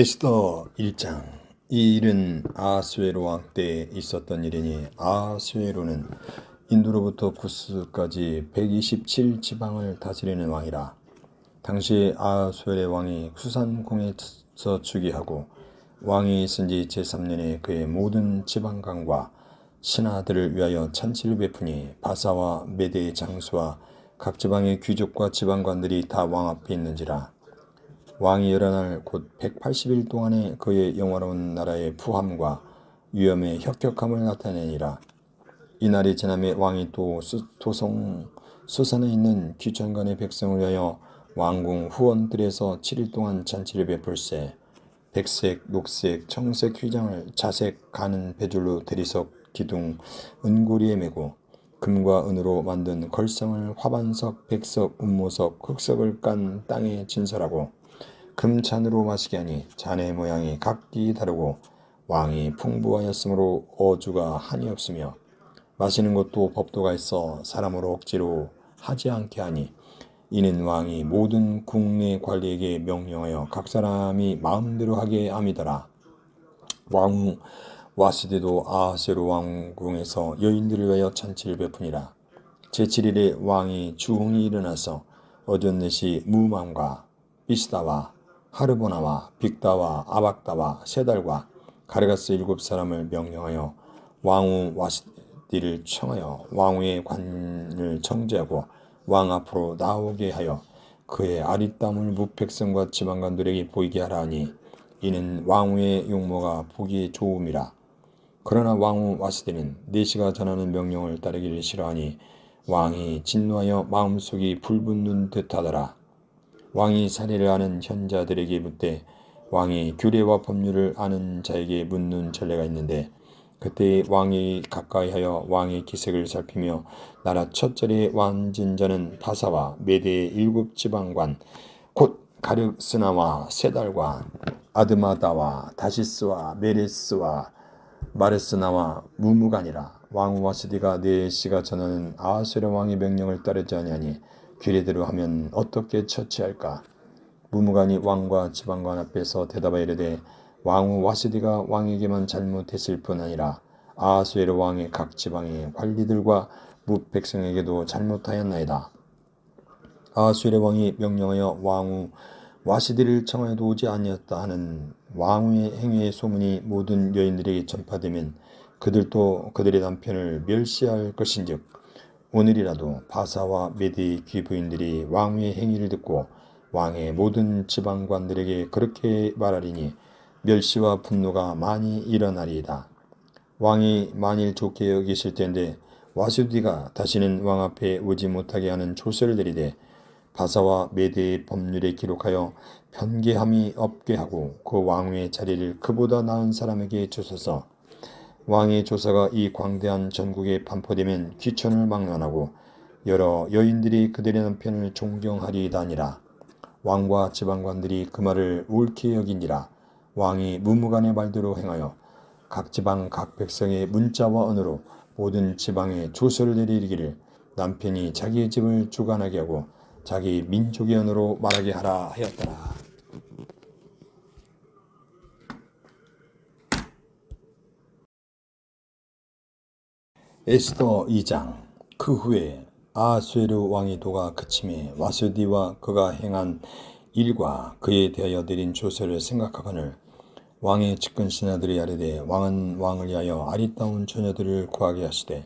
에스더 1장 이 일은 아스웨로 왕 때에 있었던 일이니 아스웨로는 인도로부터 구스까지 127 지방을 다스리는 왕이라 당시 아스웨의 왕이 수산궁에서 즉위하고 왕이 있은 지 제3년에 그의 모든 지방강과 신하들을 위하여 찬치를 베푸니 바사와 메대의 장수와 각 지방의 귀족과 지방관들이 다 왕 앞에 있는지라 왕이 열어날 곧 180일 동안에 그의 영화로운 나라의 부함과 위험의 혁혁함을 나타내니라. 이날이 지남에 왕이 또 수, 도성 수산에 있는 귀천간의 백성을 위하여 왕궁 후원들에서 7일 동안 잔치를 베풀세 백색, 녹색, 청색 휘장을 자색 가는 배줄로 대리석 기둥 은고리에 메고 금과 은으로 만든 걸성을 화반석, 백석, 운모석, 흑석을 깐 땅에 진설하고 금찬으로 마시게 하니 잔의 모양이 각기 다르고 왕이 풍부하였으므로 어주가 한이 없으며 마시는 것도 법도가 있어 사람으로 억지로 하지 않게 하니 이는 왕이 모든 국내 관리에게 명령하여 각 사람이 마음대로 하게 함이더라. 왕 와시디도 아하세로 왕궁에서 여인들을 위하여 잔치를 베푸니라. 제7일에 왕이 주홍이 일어나서 어전넷이 무망과 비스다와 하르보나와 빅다와 아박다와 세달과 가르가스 일곱 사람을 명령하여 왕후 와시디를 청하여 왕후의 관을 청제하고 왕 앞으로 나오게 하여 그의 아리땀을 무백성과 지방관들에게 보이게 하라 하니 이는 왕후의 용모가 보기 에 좋음이라. 그러나 왕후 와시디는 네시가 전하는 명령을 따르기를 싫어하니 왕이 진노하여 마음속이 불붙는 듯하더라. 왕이 사례를 아는 현자들에게 묻되 왕이 규례와 법률을 아는 자에게 묻는 전례가 있는데 그때 왕이 가까이하여 왕의 기색을 살피며 나라 첫째의 왕진자는 바사와 메대의 일곱 지방관 곧 가륵스나와 세달과 아드마다와 다시스와 메레스와 마레스나와무무간니라왕와 스디가 네 씨가 전하는 아세수 왕의 명령을 따르지 아니하니 귀리대로 하면 어떻게 처치할까? 무무관이 왕과 지방관 앞에서 대답하여 이르되 왕후 와시디가 왕에게만 잘못했을 뿐 아니라 아수에르 왕의 각 지방의 관리들과 무백성에게도 잘못하였나이다. 아수에르 왕이 명령하여 왕후 와시디를 청하여도 오지 아니었다 하는 왕후의 행위의 소문이 모든 여인들에게 전파되면 그들도 그들의 남편을 멸시할 것인즉 오늘이라도 바사와 메디 귀부인들이 왕의 행위를 듣고 왕의 모든 지방관들에게 그렇게 말하리니 멸시와 분노가 많이 일어나리이다. 왕이 만일 좋게 여기실 텐데 와수디가 다시는 왕 앞에 오지 못하게 하는 초세를 내리되 바사와 메대의 법률에 기록하여 변개함이 없게 하고 그 왕의 자리를 그보다 나은 사람에게 주소서 왕의 조사가 이 광대한 전국에 반포되면 귀천을 망론하고 여러 여인들이 그들의 남편을 존경하리다니라. 왕과 지방관들이 그 말을 옳게 여기니라. 왕이 무무간의 말대로 행하여 각 지방 각 백성의 문자와 언어로 모든 지방에 조서를 내리기를 남편이 자기의 집을 주관하게 하고 자기 민족의 언어로 말하게 하라 하였더라. 에스더 2장 그 후에 아수에르 왕의 도가 그침에 와수디와 그가 행한 일과 그에 대하여 내린 조서를 생각하거늘 왕의 측근 신하들이 아래되 왕은 왕을 위하여 아리따운 처녀들을 구하게 하시되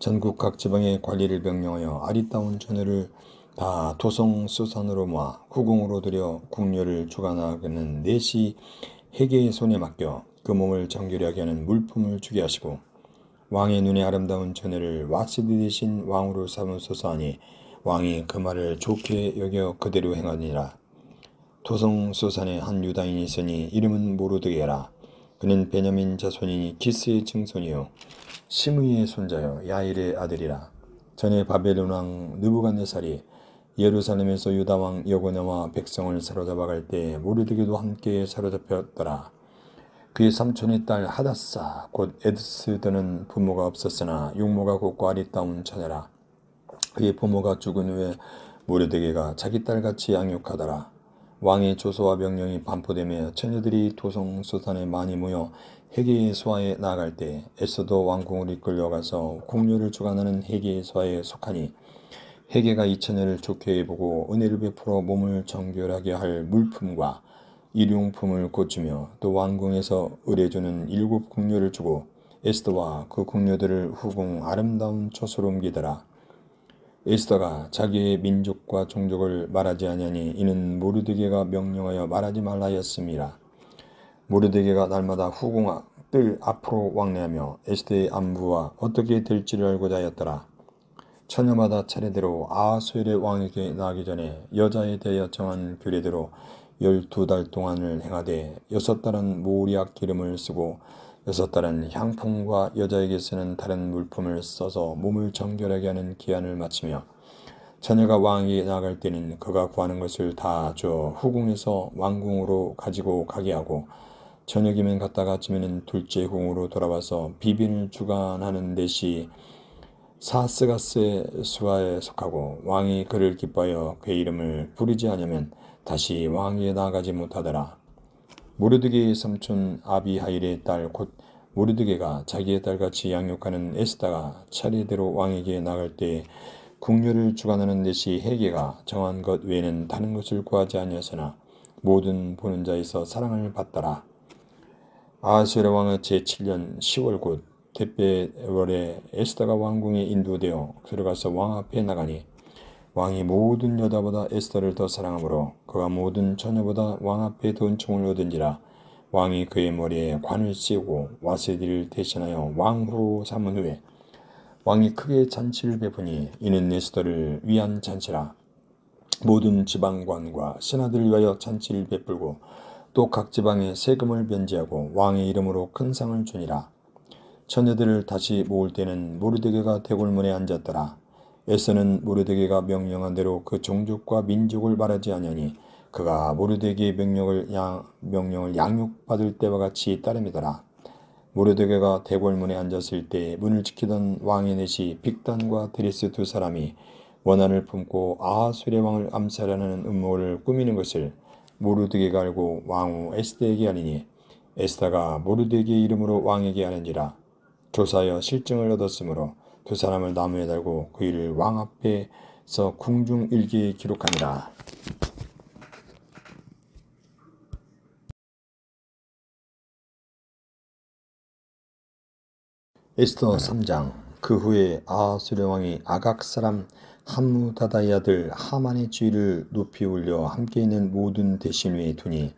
전국 각 지방의 관리를 명령하여 아리따운 처녀를 다 도성 수산으로 모아 후궁으로 들여 궁녀를 주관하는 내시 해계의 손에 맡겨 그 몸을 정결하게 하는 물품을 주게 하시고 왕의 눈에 아름다운 처녀를 왁스디 대신 왕으로 삼으소서 하니 왕이 그 말을 좋게 여겨 그대로 행하니라. 도성 소산에 한 유다인이 있으니 이름은 모르드게라. 그는 베냐민 자손이니 기스의 증손이요 시므이의 손자요 야일의 아들이라. 전에 바벨론 왕 느부갓네살이 예루살렘에서 유다 왕 여고냐와 백성을 사로잡아갈 때 모르드게도 함께 사로잡혔더라. 그의 삼촌의 딸 하다사 곧 에드스드는 부모가 없었으나 육모가 곧과 아리따운 처녀라. 그의 부모가 죽은 후에 모르드게가 자기 딸같이 양육하더라. 왕의 조소와 명령이 반포되며 처녀들이 도성수산에 많이 모여 해계의 소화에 나아갈 때 에서도 왕궁을 이끌려가서 공료를 주관하는 해계의 소화에 속하니 해계가 이 처녀를 좋게 해 보고 은혜를 베풀어 몸을 정결하게 할 물품과 일용품을 고치며 또 왕궁에서 의뢰주는 일곱 궁녀를 주고 에스더와 그 궁녀들을 후궁 아름다운 처소로 옮기더라. 에스더가 자기의 민족과 종족을 말하지 아니하니 이는 모르드게가 명령하여 말하지 말라였음이라. 모르드게가 날마다 후궁 뜰 앞으로 왕래하며 에스더의 안부와 어떻게 될지를 알고자 하였더라. 처녀마다 차례대로 아하수엘의 왕에게 나가기 전에 여자에 대하여 정한 규례대로 열두 달 동안을 행하되 여섯 달은 모리악 기름을 쓰고 여섯 달은 향품과 여자에게 쓰는 다른 물품을 써서 몸을 정결하게 하는 기한을 마치며 자녀가 왕이 나갈 때는 그가 구하는 것을 다 줘 후궁에서 왕궁으로 가지고 가게 하고 저녁이면 갔다가 아침에는 둘째 궁으로 돌아와서 비빈을 주관하는 대시 사스가스의 수하에 속하고 왕이 그를 기뻐하여 그의 이름을 부르지 않으면 다시 왕위에 나가지 못하더라. 모르드게의 삼촌 아비하일의 딸 곧 모르드게가 자기의 딸같이 양육하는 에스다가 차례대로 왕에게 나갈 때 국류를 주관하는 대시 해계가 정한 것 외에는 다른 것을 구하지 아니하으나 모든 보는 자에서 사랑을 받더라. 아하수의 왕의 제7년 10월 곧 대배월에 에스다가 왕궁에 인도되어 들어가서 왕 앞에 나가니 왕이 모든 여자보다 에스더를 더 사랑하므로 그가 모든 처녀보다 왕 앞에 돈총을 얻은지라 왕이 그의 머리에 관을 씌우고 와세디를 대신하여 왕후로 삼은 후에 왕이 크게 잔치를 베푸니 이는 에스더를 위한 잔치라 모든 지방관과 신하들을 위하여 잔치를 베풀고 또 각 지방에 세금을 변제하고 왕의 이름으로 큰 상을 주니라 처녀들을 다시 모을 때는 모르드게가 대골문에 앉았더라 에서는 무르데게가 명령한 대로 그 종족과 민족을 바라지않으니 그가 무르데게의 명령을, 양, 명령을 양육받을 때와 같이 따름이더라. 모르드게가 대궐문에 앉았을 때 문을 지키던 왕의 내시 빅단과 드리스 두 사람이 원한을 품고 아하수레 왕을 암살하는 음모를 꾸미는 것을 모르드게가 알고 왕후 에스더에게 아니니 에스더가 모르드게의 이름으로 왕에게 하는지라 조사여 실증을 얻었으므로 그 사람을 나무에 달고 그 일을 왕 앞에서 궁중일기에 기록하니라. 에스더 3장 그 후에 아수레 왕이 아각 사람 함무다다의 아들 하만의 주위를 높이 올려 함께 있는 모든 대신 위에 두니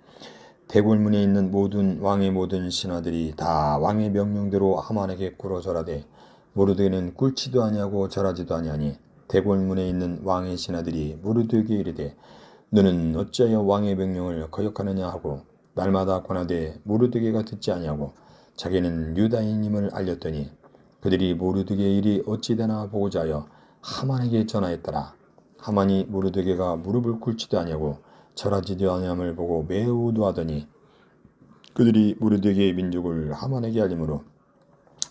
대골문에 있는 모든 왕의 모든 신하들이 다 왕의 명령대로 하만에게 꿇어져라되 무르드게는 꿀치도 아니하고 절하지도 아니하니 대궐문에 있는 왕의 신하들이 무르드에게 이르되 너는 어찌하여 왕의 명령을 거역하느냐 하고 날마다 권하되 무르드게가 듣지 아니하고 자기는 유다인임을 알렸더니 그들이 무르드게의 일이 어찌 되나 보고자 하여 하만에게 전하였더라 하만이 무르드게가 무릎을 꿇지도 아니하고 절하지도 아니함을 보고 매우 우도하더니 그들이 무르드게의 민족을 하만에게 알림으로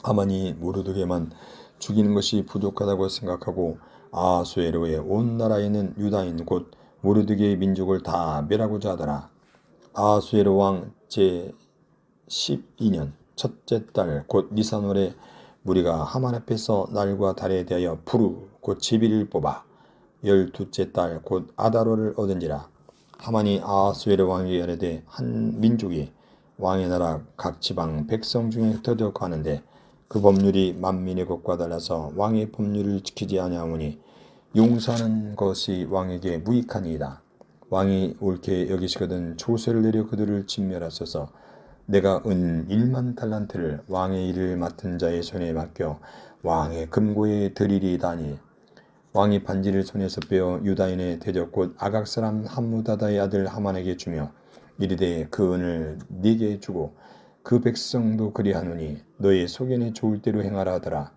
하만이 무르드게만 죽이는 것이 부족하다고 생각하고 아수에르의온 나라에는 유다인 곧무르드게의 민족을 다 멸하고자 하더라. 아수에로왕 제12년 첫째 달 곧 니산월에 무리가 하만 앞에서 날과 달에 대하여 부르 곧 제비를 뽑아 열두째 달 곧 아다로를 얻은지라 하만이 아수에르 왕에게 아래되 한 민족이 왕의 나라 각 지방 백성 중에 흩어져 가는데 그 법률이 만민의 것과 달라서 왕의 법률을 지키지 아니하오니 용서하는 것이 왕에게 무익하니이다. 왕이 옳게 여기시거든 조세를 내려 그들을 진멸하소서 내가 은 1만 달란트를 왕의 일을 맡은 자의 손에 맡겨 왕의 금고에 드리리다니 왕이 반지를 손에서 빼어 유다인의 대적곳 아각 사람 함무다다의 아들 하만에게 주며 이르되 그 은을 네게 주고 그 백성도 그리하노니 너의 소견이 좋을 대로 행하라 하더라.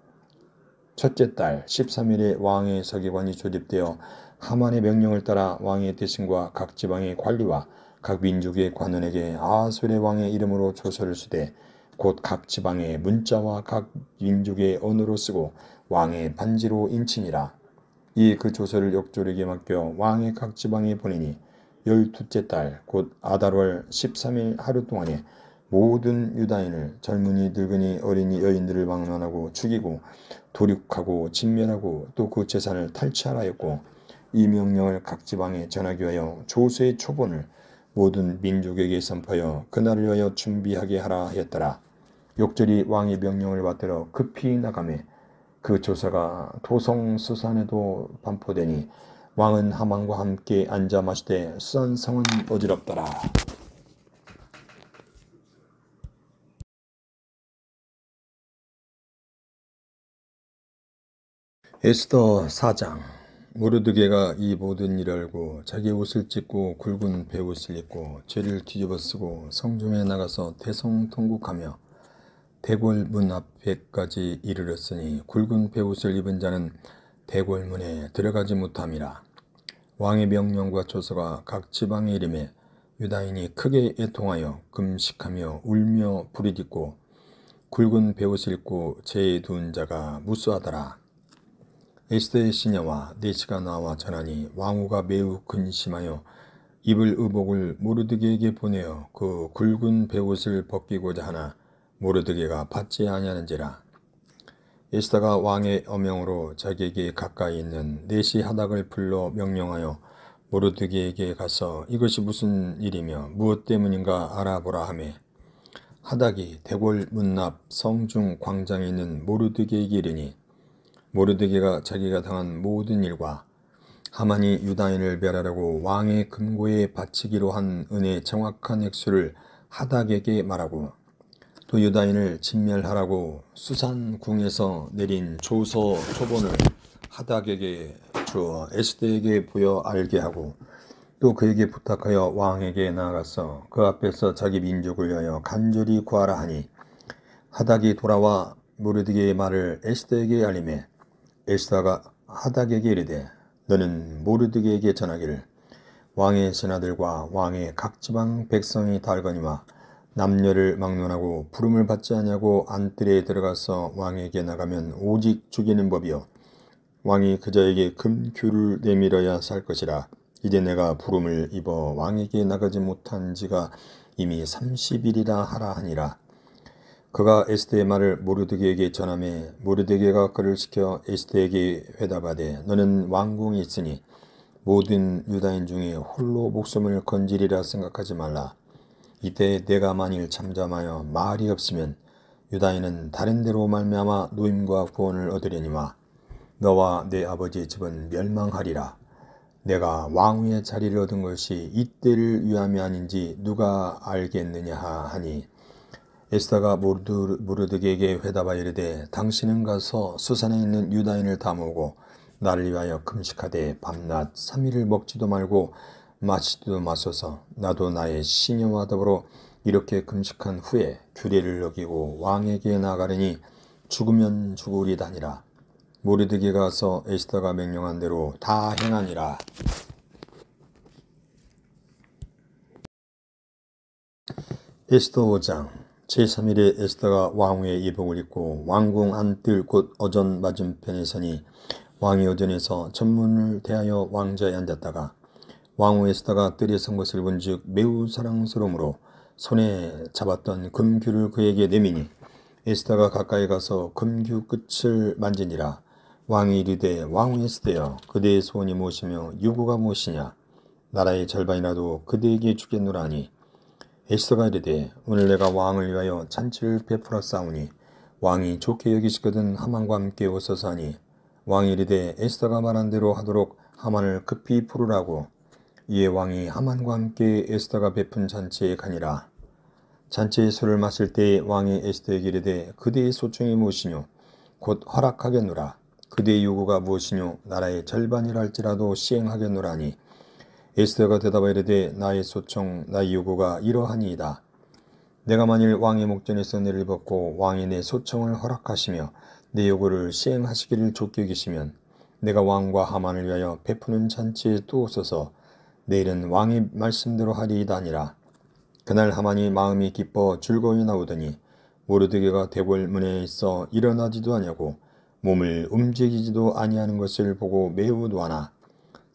첫째 달 13일에 왕의 서기관이 조립되어 하만의 명령을 따라 왕의 대신과 각 지방의 관리와 각 민족의 관원에게 아술의 왕의 이름으로 조서를 쓰되 곧 각 지방의 문자와 각 민족의 언어로 쓰고 왕의 반지로 인친이라. 이 그 조서를 역조리게 맡겨 왕의 각 지방에 보내니 열두째 달 곧 아달월 13일 하루 동안에 모든 유다인을 젊은이 늙은이 어린이 여인들을 방문하고 죽이고 도륙하고 진멸하고 또 그 재산을 탈취하라였고 이 명령을 각 지방에 전하기 위하여 조수의 초본을 모든 민족에게 선포하여 그날을 위하여 준비하게 하라 하였더라. 욕절이 왕의 명령을 받들어 급히 나가매 그 조사가 도성 수산에도 반포되니 왕은 하만과 함께 앉아 마시되 수산 성은 어지럽더라. 에스더 사장 모르드게가 이 모든 일을 알고 자기 옷을 찢고 굵은 배옷을 입고 죄를 뒤집어 쓰고 성중에 나가서 대성통곡하며 대궐문 앞에까지 이르렀으니 굵은 배옷을 입은 자는 대궐문에 들어가지 못함이라 왕의 명령과 조서가 각 지방의 이름에 유다인이 크게 애통하여 금식하며 울며 부리짖고 굵은 배옷을 입고 죄에 둔 자가 무수하더라 에스더의 시녀와 네시가 나와 전하니 왕후가 매우 근심하여 입을 의복을 모르드게에게 보내어 그 굵은 배옷을 벗기고자 하나 모르드게가 받지 아니하는지라 에스더가 왕의 어명으로 자기에게 가까이 있는 네시 하닥을 불러 명령하여 모르드게에게 가서 이것이 무슨 일이며 무엇 때문인가 알아보라 하매 하닥이 대궐 문납 성중 광장에 있는 모르드게에게 이르니 모르드게가 자기가 당한 모든 일과 하만이 유다인을 멸하라고 왕의 금고에 바치기로 한 은혜의 정확한 액수를 하닥에게 말하고 또 유다인을 진멸하라고 수산 궁에서 내린 조서 초본을 하닥에게 주어 에스대에게 보여 알게 하고 또 그에게 부탁하여 왕에게 나아가서 그 앞에서 자기 민족을 위하여 간절히 구하라 하니 하닥이 돌아와 모르드게의 말을 에스대에게알리해 에스다가 하닥에게 이르되 너는 모르드게에게 전하기를 왕의 신하들과 왕의 각 지방 백성이 달거니와 남녀를 막론하고 부름을 받지 아니하고 안뜰에 들어가서 왕에게 나가면 오직 죽이는 법이요 왕이 그자에게 금규를 내밀어야 살 것이라 이제 내가 부름을 입어 왕에게 나가지 못한 지가 이미 30일이라 하라 하니라 그가 에스더의 말을 모르드게에게 전함에 모르드게가 그를 시켜 에스더에게 회답하되 너는 왕궁에 있으니 모든 유다인 중에 홀로 목숨을 건지리라 생각하지 말라. 이때 내가 만일 잠잠하여 말이 없으면 유다인은 다른 데로 말미암아 노임과 구원을 얻으려니와 너와 내 아버지의 집은 멸망하리라. 내가 왕위의 자리를 얻은 것이 이때를 위함이 아닌지 누가 알겠느냐 하니 에스다가 모르드게에게 회답하 이르되 당신은 가서 수산에 있는 유다인을 다 모으고 나를 위하여 금식하되 밤낮 삼일을 먹지도 말고 마시지도 마소서 나도 나의 시녀와 더불어 이렇게 금식한 후에 규례를 어기고 왕에게 나가리니 죽으면 죽으리다니라 모르드게 가서 에스더가 명령한 대로 다 행하니라. 에스더 5장 제3일에 에스더가 왕후의 예복을 입고 왕궁 안뜰 곳 어전 맞은편에 서니 왕이 어전에서 전문을 대하여 왕좌에 앉았다가 왕후 에스더가 뜰에 선 것을 본즉 매우 사랑스러움으로 손에 잡았던 금귤을 그에게 내미니 에스더가 가까이 가서 금귤 끝을 만지니라 왕이 이르되 왕후 에스더여 그대의 소원이 무엇이며 유구가 무엇이냐 나라의 절반이라도 그대에게 주겠노라니 에스더가 이르되 오늘 내가 왕을 위하여 잔치를 베풀어 싸우니 왕이 좋게 여기시거든 하만과 함께 오소서 하니 왕이 이르되 에스더가 말한 대로 하도록 하만을 급히 부르라고 이에 왕이 하만과 함께 에스더가 베푼 잔치에 가니라 잔치의 술을 마실 때에 왕이 에스더에게 이르되 그대의 소총이 무엇이뇨 곧 허락하겠노라 그대의 요구가 무엇이뇨 나라의 절반이랄지라도 시행하겠노라니 에스더가 대답하 이르되 나의 소청 나의 요구가 이러하니이다. 내가 만일 왕의 목전에서 내를 벗고 왕이 내 소청을 허락하시며 내 요구를 시행하시기를 좋게 여시면 내가 왕과 하만을 위하여 베푸는 잔치에 또 오소서 내일은 왕의 말씀대로 하리이다니라. 그날 하만이 마음이 기뻐 즐거이 나오더니 모르드게가 대궐 문에 있어 일어나지도 아니하고 몸을 움직이지도 아니하는 것을 보고 매우 노하나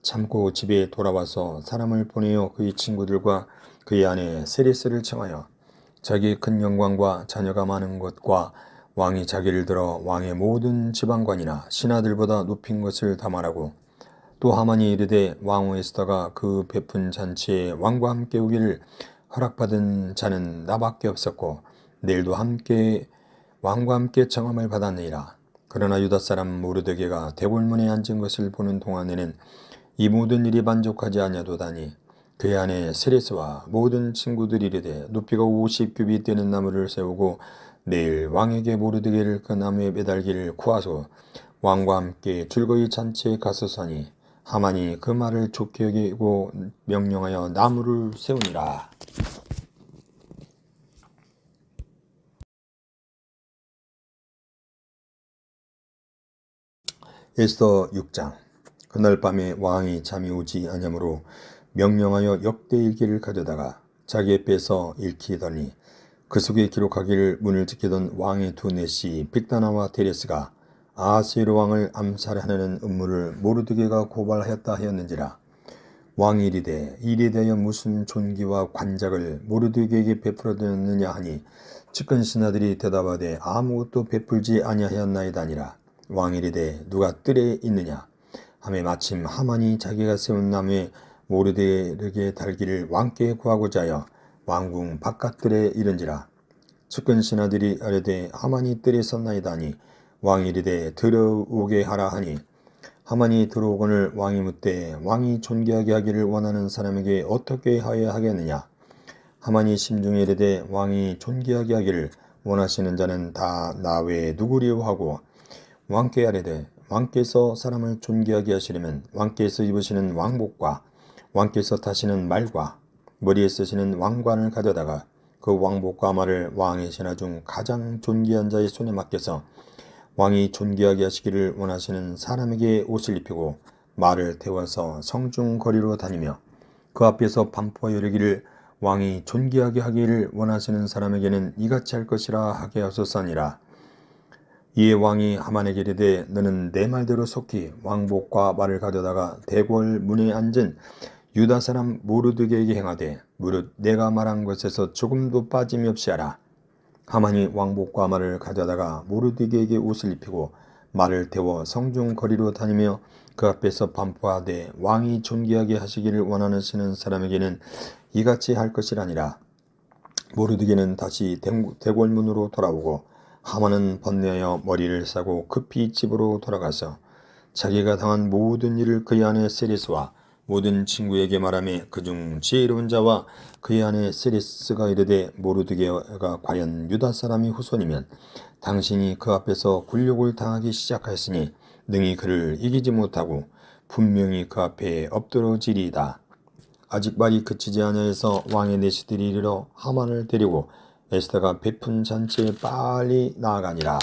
참고 집에 돌아와서 사람을 보내어 그의 친구들과 그의 아내 세리스를 청하여 자기 큰 영광과 자녀가 많은 것과 왕이 자기를 들어 왕의 모든 지방관이나 신하들보다 높인 것을 담아라고 또 하만이 이르되 왕후 에스더가 그 베푼 잔치에 왕과 함께 오기를 허락받은 자는 나밖에 없었고 내일도 함께 왕과 함께 청함을 받았느니라 그러나 유다 사람 모르드게가 대골문에 앉은 것을 보는 동안에는 이 모든 일이 만족하지 아니하도다니 그의 아내 세레스와 모든 친구들이 이르되 높이가 50규빗 되는 나무를 세우고 내일 왕에게 모르드게를 그나무의 매달기를 구하소 왕과 함께 즐거이 잔치에 갔었사니 하만이 그 말을 좋게 여기고 명령하여 나무를 세우니라. 에스더 6장 그날 밤에 왕이 잠이 오지 않으므로 명령하여 역대 일기를 가져다가 자기의 빼서 읽히더니 그 속에 기록하기를 문을 지키던 왕의 두 내시 빅다나와 데레스가 아세스르 왕을 암살하려는 음모를 모르드게가 고발하였다 하였는지라 왕이 이르되 이리 대하여 무슨 존귀와 관작을 모르드게에게 베풀어드렸느냐 하니 측근 신하들이 대답하되 아무것도 베풀지 아니하였나이다니라 왕이 이르되 누가 뜰에 있느냐 밤에 마침 하만이 자기가 세운 나무에 모르데에게 달기를 왕께 구하고자 하여 왕궁 바깥들에 이른지라 측근 신하들이 아래되 하만이 뜰에 섰나이다니 왕이 이르되 들어오게 하라 하니 하만이 들어오거늘 왕이 묻되 왕이 존귀하게 하기를 원하는 사람에게 어떻게 하여야 하겠느냐 하만이 심중에 이르되 왕이 존귀하게 하기를 원하시는 자는 다 나 외에 누구리오 하고 왕께 아래되 왕께서 사람을 존귀하게 하시려면 왕께서 입으시는 왕복과 왕께서 타시는 말과 머리에 쓰시는 왕관을 가져다가 그 왕복과 말을 왕의 신하 중 가장 존귀한 자의 손에 맡겨서 왕이 존귀하게 하시기를 원하시는 사람에게 옷을 입히고 말을 태워서 성중거리로 다니며 그 앞에서 반포 하 여리기를 왕이 존귀하게 하기를 원하시는 사람에게는 이같이 할 것이라 하게 하소서니라. 아 이에 왕이 하만에게 이르되 너는 내 말대로 속히 왕복과 말을 가져다가 대궐 문에 앉은 유다 사람 모르드게에게 행하되 무릇 내가 말한 것에서 조금도 빠짐이 없이 하라. 하만이 왕복과 말을 가져다가 모르드게에게 옷을 입히고 말을 태워 성중 거리로 다니며 그 앞에서 반포하되 왕이 존귀하게 하시기를 원하시는 사람에게는 이같이 할 것이라니라. 모르드게는 다시 대궐문으로 돌아오고 하마는 번뇌하여 머리를 싸고 급히 집으로 돌아가서 자기가 당한 모든 일을 그의 아내 세리스와 모든 친구에게 말하며 그중 지혜로운 자와 그의 아내 세리스가 이르되 모르드게가 과연 유다 사람이 후손이면 당신이 그 앞에서 굴욕을 당하기 시작하였으니 능히 그를 이기지 못하고 분명히 그 앞에 엎드러지리이다. 아직 말이 그치지 않아니서 왕의 내시들이 이르러 하만을 데리고 에스더가 베푼 잔치에 빨리 나아가니라.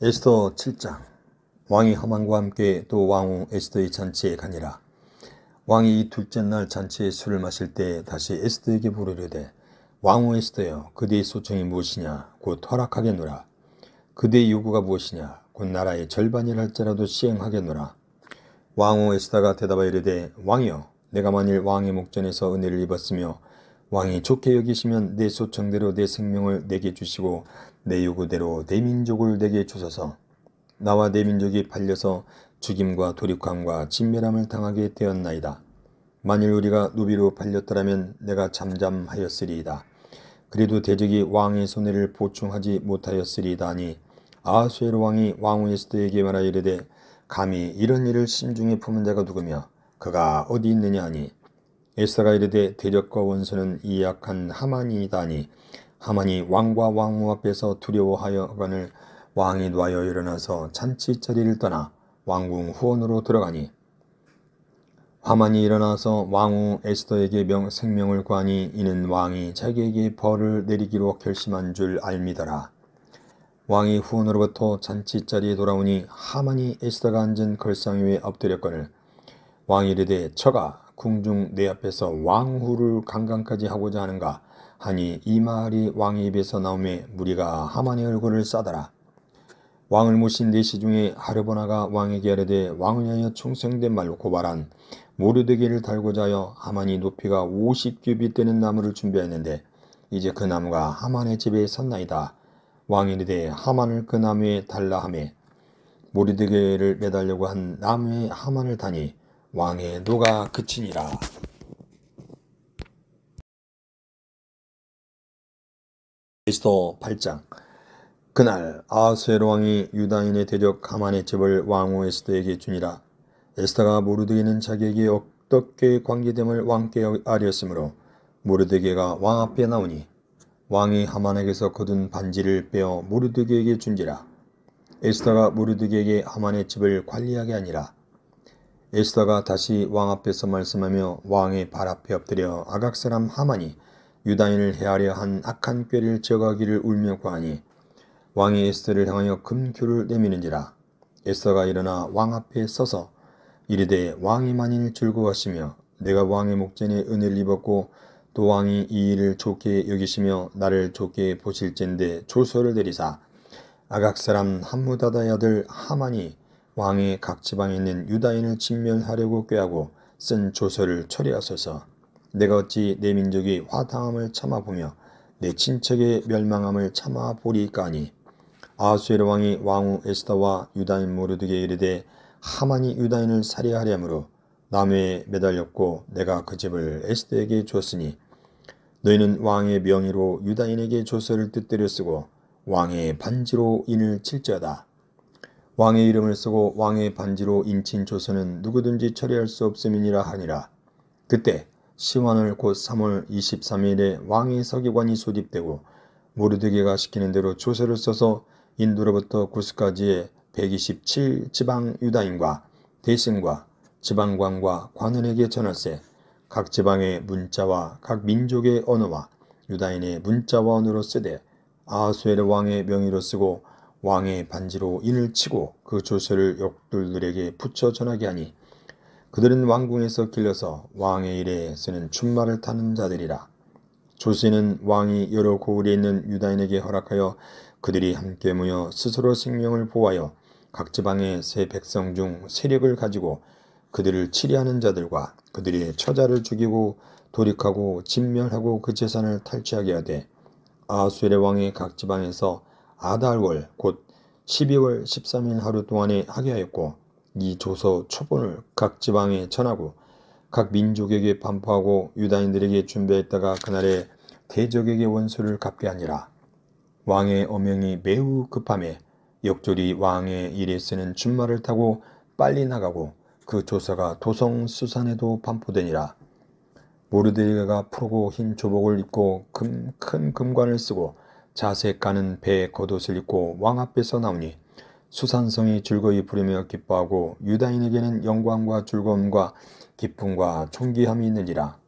에스더 7장 왕이 하만과 함께 또 왕후 에스더의 잔치에 가니라. 왕이 둘째 날 잔치에 술을 마실 때 다시 에스더에게 부르려되 왕후 에스더여 그대의 소청이 무엇이냐 곧 허락하겠노라. 그대의 요구가 무엇이냐 곧 나라의 절반이랄지라도 시행하겠노라. 왕후 에스다가 대답하여 이르되 왕이여 내가 만일 왕의 목전에서 은혜를 입었으며 왕이 좋게 여기시면 내 소청대로 내 생명을 내게 주시고 내 요구대로 내 민족을 내게 주소서 나와 내 민족이 팔려서 죽임과 도륙함과 진멸함을 당하게 되었나이다. 만일 우리가 노비로 팔렸더라면 내가 잠잠하였으리이다. 그래도 대적이 왕의 손해를 보충하지 못하였으리이다니 아하수엘 왕이 왕후에스드에게 말하이르되 감히 이런 일을 심중에 품은 자가 누구며 그가 어디 있느냐 하니 에스라 이르되 대적과 원수는 이 약한 하만이다니 하만이 왕과 왕후 앞에서 두려워하여간을 왕이 놔여 일어나서 잔치 자리를 떠나 왕궁 후원으로 들어가니 하만이 일어나서 왕후 에스더에게 명, 생명을 구하니 이는 왕이 자기에게 벌을 내리기로 결심한 줄 알미더라. 왕이 후원으로부터 잔치 자리에 돌아오니 하만이 에스더가 앉은 걸상 위에 엎드렸거늘 왕이 이르되 처가 궁중 내 앞에서 왕후를 강강까지 하고자 하는가 하니 이 말이 왕의 입에서 나오매 무리가 하만의 얼굴을 싸더라 왕을 모신 내시 네 중에 하르보나가 왕에게 아뢰되 왕을 향하여 충성된 말로 고발한 모르드기를 달고자 하여 하만이 높이가 50규빗 되는 나무를 준비했는데 이제 그 나무가 하만의 집에 섰나이다. 왕인 이르되 하만을 그 나무에 달라 하매 모리드게를 매달려고 한 나무에 하만을 다니 왕의 노가 그치니라. 에스더 8장 그날 아하스엘 왕이 유다인의 대적 하만의 집을 왕후 에스더에게 주니라. 에스더가 모르드게는 자기에게 어떻게 관계됨을 왕께 아뢰었으므로 모르드게가 왕 앞에 나오니 왕이 하만에게서 거둔 반지를 빼어 무르드게에게 준지라. 에스더가 모르드게에게 하만의 집을 관리하게 하니라. 에스더가 다시 왕 앞에서 말씀하며 왕의 발 앞에 엎드려 아각 사람 하만이 유다인을 해하려 한 악한 꾀를 저가기를 울며 구하니 왕이 에스더를 향하여 금교를 내미는지라. 에스더가 일어나 왕 앞에 서서 이르되 왕이 만일 즐거워하시며 내가 왕의 목전에 은을 입었고 또 왕이 이 일을 좋게 여기시며 나를 좋게 보실진데 조서를 내리사 아각 사람 한무다다의 아들 하만이 왕의 각 지방에 있는 유다인을 진멸하려고 꾀하고 쓴 조서를 처리하소서 내가 어찌 내 민족이 화당함을 참아보며 내 친척의 멸망함을 참아보리까니 아수엘 왕이 왕후 에스다와 유다인 모르드게 이르되 하만이 유다인을 살해하려 므로 나무에 매달렸고 내가 그 집을 에스더에게 주었으니 너희는 왕의 명의로 유다인에게 조서를 뜻대로 쓰고 왕의 반지로 인을 칠자다 왕의 이름을 쓰고 왕의 반지로 인친 조서는 누구든지 처리할 수 없음이니라 하니라. 그때 시완을 곧 3월 23일에 왕의 서기관이 소집되고 모르드게가 시키는 대로 조서를 써서 인도로부터 구스까지의 127 지방 유다인과 대신과 지방관과 관원에게 전할세 각 지방의 문자와 각 민족의 언어와 유다인의 문자와 언어로 쓰되 아하수엘 왕의 명의로 쓰고 왕의 반지로 인을 치고 그 조서를 역돌들에게 붙여 전하게 하니 그들은 왕궁에서 길러서 왕의 일에 쓰는 춘마를 타는 자들이라. 조세는 왕이 여러 고을에 있는 유다인에게 허락하여 그들이 함께 모여 스스로 생명을 보아여각 지방의 새 백성 중 세력을 가지고 그들을 치리하는 자들과 그들의 처자를 죽이고 도릭하고 진멸하고 그 재산을 탈취하게 하되 아수엘의 왕의 각 지방에서 아달월 곧 12월 13일 하루 동안에 하게 하였고 이 조서 초본을 각 지방에 전하고 각 민족에게 반포하고 유다인들에게 준비했다가 그날에 대적에게 원수를 갚게 하니라 왕의 어명이 매우 급함에 역조리 왕의 일에 쓰는 준마를 타고 빨리 나가고 그 조사가 도성수산에도 반포되니라. 모르드이가 푸르고 흰 조복을 입고 금, 큰 금관을 쓰고 자색 가는 배의 겉옷을 입고 왕 앞에서 나오니 수산성이 즐거이 부르며 기뻐하고 유다인에게는 영광과 즐거움과 기쁨과 총기함이 있느니라.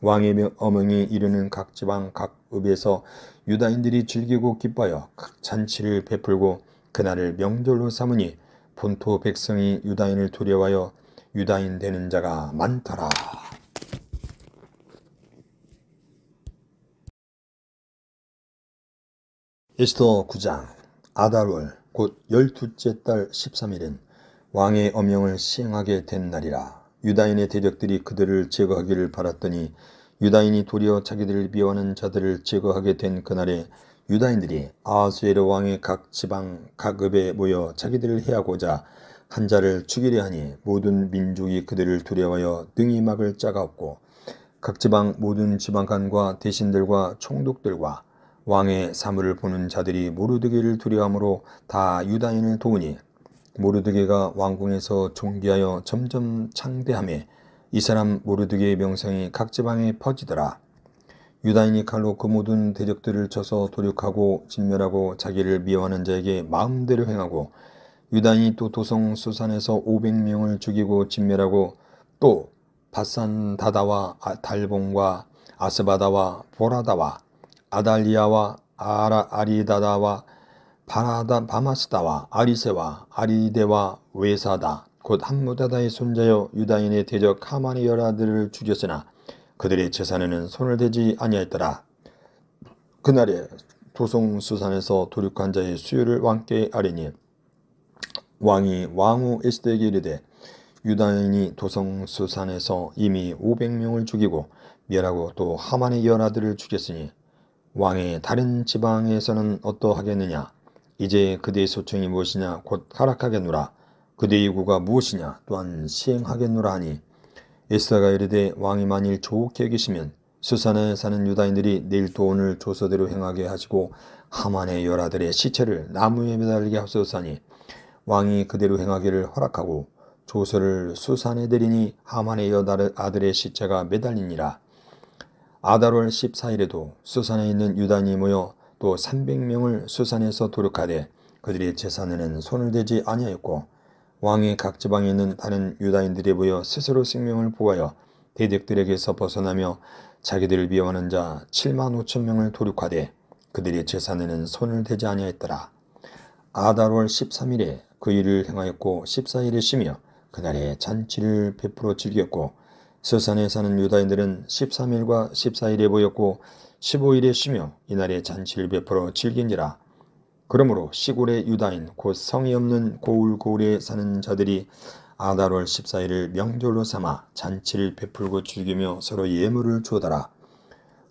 왕의 어명이 이르는 각 지방 각 읍에서 유다인들이 즐기고 기뻐하여 각 잔치를 베풀고 그날을 명절로 삼으니 본토 백성이 유다인을 두려워하여 유다인 되는 자가 많더라. 에스더 9장 아달월 곧 열두째 달 13일은 왕의 어명을 시행하게 된 날이라 유다인의 대적들이 그들을 제거하기를 바랐더니 유다인이 도리어 자기들을 미워하는 자들을 제거하게 된 그날에 유다인들이 아하수에르 왕의 각 지방 각 읍에 모여 자기들을 해하고자 한 자를 죽이려 하니 모든 민족이 그들을 두려워하여 능히 막을 자가 없고 각 지방 모든 지방관과 대신들과 총독들과 왕의 사물을 보는 자들이 모르드게를 두려워하므로다 유다인을 도우니 모르드게가 왕궁에서 종기하여 점점 창대함에 이 사람 모르드게의 명성이 각 지방에 퍼지더라. 유다인이 칼로 그 모든 대적들을 쳐서 도륙하고 진멸하고 자기를 미워하는 자에게 마음대로 행하고 유다인이 또 도성 수산에서 500명을 죽이고 진멸하고 또 바산 다다와 아, 달봉과 아스바다와 보라다와 아달리아와 아라, 아리다다와 바라다 바마스다와 아리세와 아리데와 외사다 곧한무다다의 손자여 유다인의 대적 카마니 여라들을 죽였으나 그들의 재산에는 손을 대지 아니하였더라. 그날에 도성 수산에서 도륙한 자의 수요를 왕께 아리니 왕이 왕후 에스더에게 이르되 유다인이 도성 수산에서 이미 500명을 죽이고 멸하고 또 하만의 열아들을 죽였으니 왕이 다른 지방에서는 어떠하겠느냐 이제 그대의 소청이 무엇이냐 곧 하락하겠노라 그대의 요구가 무엇이냐 또한 시행하겠노라 하니 에스더가 이르되 왕이 만일 좋게 여시면 수산에 사는 유다인들이 내일 또 오늘 조서대로 행하게 하시고 하만의 열아들의 시체를 나무에 매달리게 하소서하니 왕이 그대로 행하기를 허락하고 조서를 수산해 드리니 하만의 여아들의 시체가 매달리니라. 아달월 14일에도 수산에 있는 유단이 모여 또 300명을 수산에서 도륙하되 그들의 재산에는 손을 대지 아니하였고 왕이 각 지방에 있는 다른 유다인들이 모여 스스로 생명을 보하여 대적들에게서 벗어나며 자기들을 비호하는 자 7만 5천 명을 도륙하되 그들의 재산에는 손을 대지 아니하였더라. 아달월 13일에 그 일을 행하였고 14일에 쉬며 그날에 잔치를 베풀어 즐겼고 서산에 사는 유다인들은 13일과 14일에 모였고 15일에 쉬며 이날에 잔치를 베풀어 즐긴지라. 그러므로 시골의 유다인 곧 성이 없는 고울고울에 사는 자들이 아달월 14일을 명절로 삼아 잔치를 베풀고 즐기며 서로 예물을 주어다라.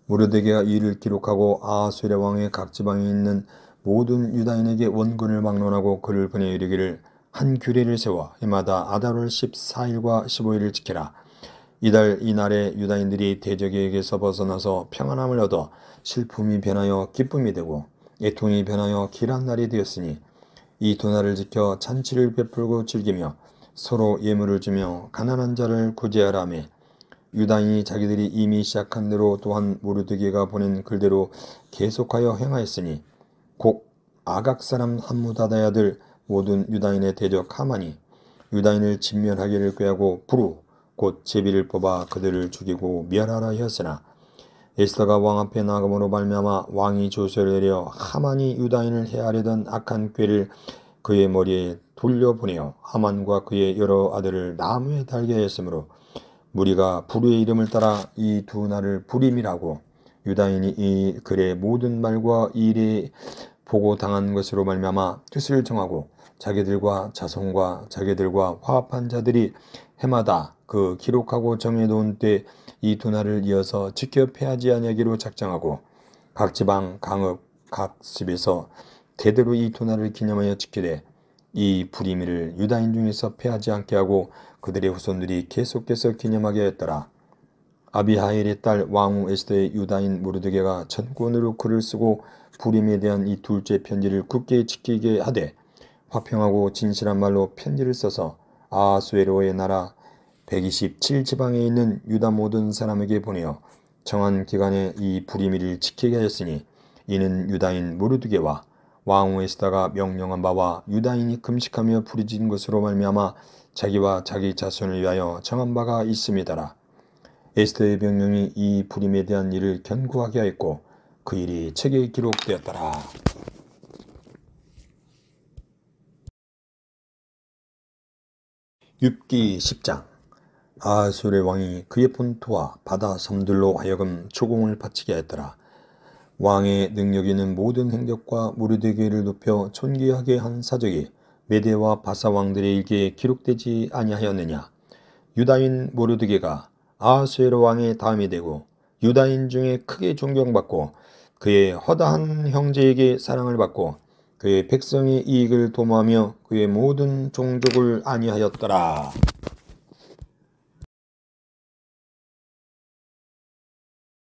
무르데게가 이를 기록하고 아수레 왕의 각 지방에 있는 모든 유다인에게 원근을 막론하고 그를 보내 이르기를 한 규례를 세워 해마다 아다롤 14일과 15일을 지키라. 이달 이날에 유다인들이 대적에게서 벗어나서 평안함을 얻어 슬픔이 변하여 기쁨이 되고 애통이 변하여 길한 날이 되었으니 이 두 날을 지켜 잔치를 베풀고 즐기며 서로 예물을 주며 가난한 자를 구제하라며 유다인이 자기들이 이미 시작한 대로 또한 모르드게가 보낸 글대로 계속하여 행하였으니 곡 아각 사람 함무다다의 아들 모든 유다인의 대적 하만이 유다인을 진면하기를 꾀하고 부루곧 제비를 뽑아 그들을 죽이고 멸하라 하였으나 에스더가 왕 앞에 나감으로 발매하아 왕이 조세를 내려 하만이 유다인을 해하려던 악한 꾀를 그의 머리에 돌려보내어 하만과 그의 여러 아들을 나무에 달게 하였으므로 무리가 부루의 이름을 따라 이 두 날을 부림이라고 유다인이 이 글의 모든 말과 일이 보고 당한 것으로 말미암아 뜻을 정하고 자기들과 자손과 자기들과 화합한 자들이 해마다 그 기록하고 정해놓은 때이두 날을 이어서 지켜 패하지 아니하기로 작정하고 각 지방 강읍 각 집에서 대대로 이두 날을 기념하여 지키되 이 불임이를 유다인 중에서 패하지 않게 하고 그들의 후손들이 계속해서 기념하게 했더라. 아비하일의 딸 왕후 에스더의 유다인 모르드게가 전권으로 글을 쓰고 불임에 대한 이 둘째 편지를 굳게 지키게 하되 화평하고 진실한 말로 편지를 써서 아수에로의 나라 127 지방에 있는 유다 모든 사람에게 보내어 정한 기간에 이 불임일을 지키게 하였으니 이는 유다인 모르드게와 왕후 에스다가 명령한 바와 유다인이 금식하며 부리진 것으로 말미암아 자기와 자기 자손을 위하여 정한 바가 있습니다라 에스더의 명령이 이 불임에 대한 일을 견고하게 하였고 그 일이 책에 기록되었더라. 윳기 10장 아술의 왕이 그의 본토와 바다 섬들로 하여금 초공을 바치게 하였더라. 왕의 능력 있는 모든 행적과 무르드기를 높여 존귀하게 한 사적이 메대와 바사 왕들의 일기에 기록되지 아니하였느냐. 유다인 모르드게가 아하수에로 왕의 다음이 되고 유다인 중에 크게 존경받고 그의 허다한 형제에게 사랑을 받고 그의 백성의 이익을 도모하며 그의 모든 종족을 안위하였더라.